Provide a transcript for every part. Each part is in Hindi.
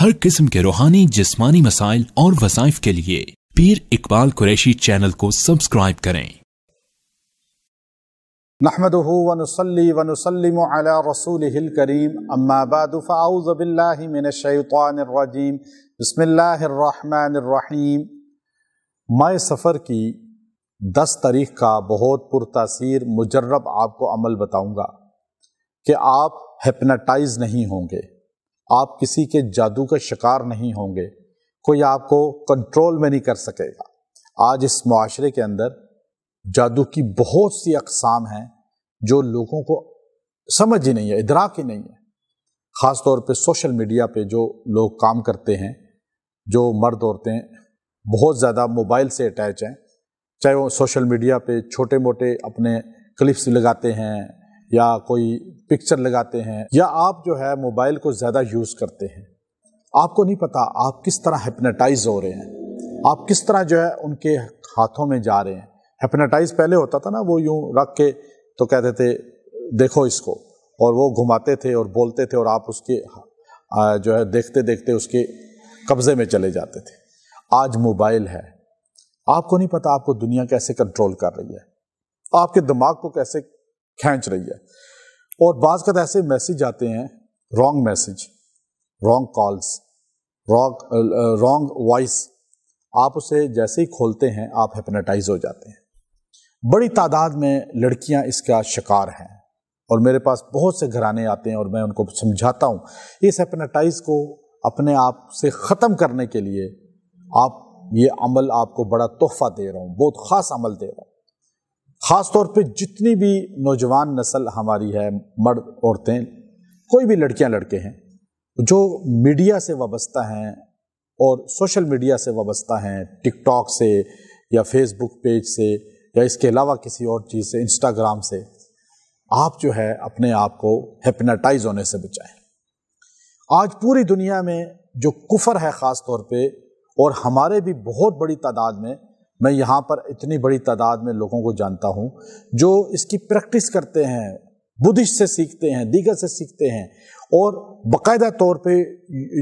हर किस्म के रूहानी जिस्मानी मसाइल और वसाइफ के लिए पीर इकबाल कुरैशी चैनल को सब्सक्राइब करें नहमद बसमीम माय सफ़र की दस तारीख का बहुत पुरतासर मुजर्रब आपको अमल बताऊँगा कि आप हेपनाटाइज नहीं होंगे आप किसी के जादू का शिकार नहीं होंगे कोई आपको कंट्रोल में नहीं कर सकेगा आज इस माशरे के अंदर जादू की बहुत सी अकसाम हैं जो लोगों को समझ ही नहीं है इधराक ही नहीं है ख़ास तौर पे सोशल मीडिया पे जो लोग काम करते हैं जो मर्द औरतें बहुत ज़्यादा मोबाइल से अटैच हैं चाहे वो सोशल मीडिया पे छोटे मोटे अपने क्लिप्स लगाते हैं या कोई पिक्चर लगाते हैं या आप जो है मोबाइल को ज़्यादा यूज़ करते हैं आपको नहीं पता आप किस तरह हेपनाटाइज हो रहे हैं आप किस तरह जो है उनके हाथों में जा रहे हैं हेपनाटाइज पहले होता था ना वो यूँ रख के तो कहते थे देखो इसको और वो घुमाते थे और बोलते थे और आप उसके जो है देखते देखते उसके कब्ज़े में चले जाते थे आज मोबाइल है आपको नहीं पता आपको दुनिया कैसे कंट्रोल कर रही है आपके दिमाग को कैसे खींच रही है और बाज का ऐसे मैसेज आते हैं wrong message wrong calls wrong wrong voice आप उसे जैसे ही खोलते हैं आप हेपनाटाइज हो जाते हैं बड़ी तादाद में लड़कियां इसका शिकार हैं और मेरे पास बहुत से घराने आते हैं और मैं उनको समझाता हूँ इस हेपनाटाइज को अपने आप से ख़त्म करने के लिए आप ये अमल आपको बड़ा तोहफा दे रहा हूँ बहुत ख़ास अमल दे रहा हूँ ख़ास तौर पे जितनी भी नौजवान नस्ल हमारी है मर्द औरतें कोई भी लड़कियां लड़के हैं जो मीडिया से वाबस्ता हैं और सोशल मीडिया से वाबस्ता हैं टिकटॉक से या फेसबुक पेज से या इसके अलावा किसी और चीज़ से इंस्टाग्राम से आप जो है अपने आप को हेपनाटाइज होने से बचाएं आज पूरी दुनिया में जो कुफर है ख़ास तौर पर और हमारे भी बहुत बड़ी तादाद में मैं यहाँ पर इतनी बड़ी तादाद में लोगों को जानता हूँ जो इसकी प्रैक्टिस करते हैं बुद्धिस्ट से सीखते हैं दीगर से सीखते हैं और बाकायदा तौर पे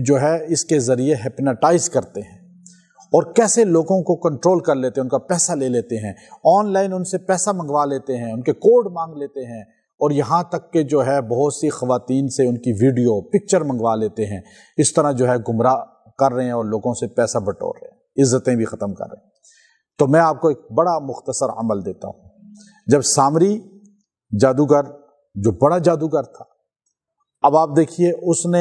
जो है इसके ज़रिए हेपनाटाइज करते हैं और कैसे लोगों को कंट्रोल कर लेते हैं उनका पैसा ले लेते हैं ऑनलाइन उनसे पैसा मंगवा लेते हैं उनके कोड मांग लेते हैं और यहाँ तक के जो है बहुत सी खातन से उनकी वीडियो पिक्चर मंगवा लेते हैं इस तरह जो है गुमराह कर रहे हैं और लोगों से पैसा बटोर रहे हैं इज़्ज़तें भी ख़त्म कर रहे हैं तो मैं आपको एक बड़ा मुख्तसर अमल देता हूँ जब सामरी जादूगर जो बड़ा जादूगर था अब आप देखिए उसने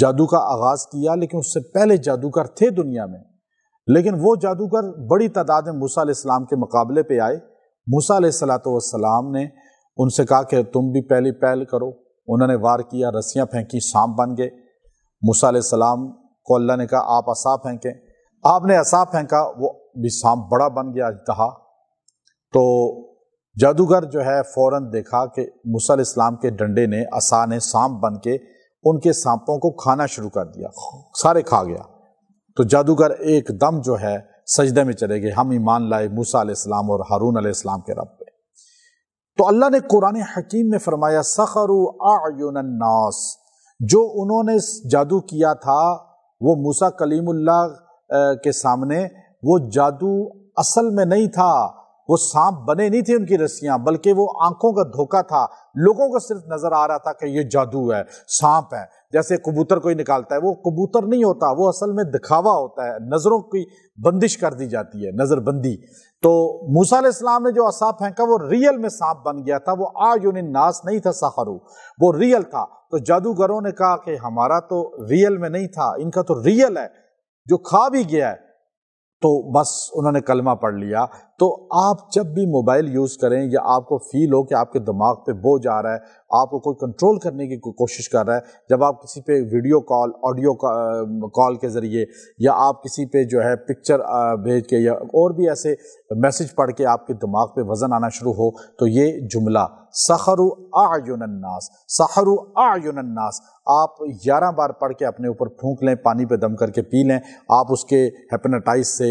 जादू का आगाज़ किया लेकिन उससे पहले जादूगर थे दुनिया में लेकिन वो जादूगर बड़ी तादाद में मूसा इस्लाम के मुकाबले पे आए मूसा सलाम ने उनसे कहा कि तुम भी पहली पहल करो उन्होंने वार किया रस्सियाँ फेंकी सांप बन गए मूसा सलाम को अल्लाह ने कहा आप असा फेंकें आपने असा फेंका वो भी सांप बड़ा बन गया कहा तो जादूगर जो है फौरन देखा कि मूसा इस्लाम के डंडे ने असा ने सांप बन के उनके सांपों को खाना शुरू कर दिया सारे खा गया तो जादूगर एकदम जो है सजदे में चले गए हम ईमान लाए मूसा इस्लाम और हारून इस्लाम के रब पे तो अल्लाह ने कुरान हकीम में फरमाया सखरू आयुननास जो उन्होंने जादू किया था वो मूसा कलीमुल्लाह के सामने वो जादू असल में नहीं था वो सांप बने नहीं थे उनकी रस्सियां बल्कि वो आंखों का धोखा था लोगों को सिर्फ नजर आ रहा था कि ये जादू है सांप है जैसे कबूतर कोई निकालता है वो कबूतर नहीं होता वो असल में दिखावा होता है नज़रों की बंदिश कर दी जाती है नज़रबंदी तो मूसा इस्लाम ने जो असाप फेंका वो रियल में सांप बन गया था वो आज उन्हें नास नहीं था सहारू वो रियल था तो जादूगरों ने कहा कि हमारा तो रियल में नहीं था इनका तो रियल है जो खा भी गया है तो बस उन्होंने कलमा पढ़ लिया तो आप जब भी मोबाइल यूज़ करें या आपको फील हो कि आपके दिमाग पे बोझ आ रहा है आपको कोई कंट्रोल करने की कोशिश कर रहा है जब आप किसी पे वीडियो कॉल ऑडियो कॉल के ज़रिए या आप किसी पे जो है पिक्चर भेज के या और भी ऐसे मैसेज पढ़ के आपके दिमाग पे वज़न आना शुरू हो तो ये जुमला सहरु आयुनन्नास सहरु आयुनन्नास आप ग्यारह बार पढ़ के अपने ऊपर फूंक लें पानी पे दम करके पी लें आप उसके हेपेनाटाइज से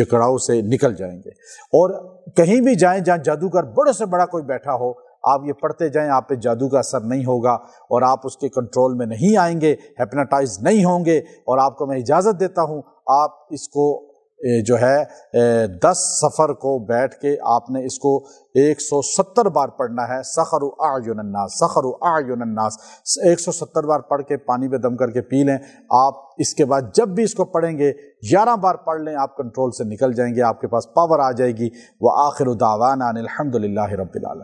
जकड़ाव से निकल जाएंगे और कहीं भी जाएं जहाँ जादूगर बड़े से बड़ा कोई बैठा हो आप ये पढ़ते जाएं आप पे जादू का असर नहीं होगा और आप उसके कंट्रोल में नहीं आएंगे हेपनाटाइज नहीं होंगे और आपको मैं इजाज़त देता हूँ आप इसको जो है दस सफ़र को बैठ के आपने इसको एक सौ सत्तर बार पढ़ना है सखर आयुनन्नास सखर आयुनन्नास सत्तर बार पढ़ के पानी में दम करके पी लें आप इसके बाद जब भी इसको पढ़ेंगे ग्यारह बार पढ़ लें आप कंट्रोल से निकल जाएंगे आपके पास पावर आ जाएगी वह आखिर दावाना अनिलहमदिल्ला रबाल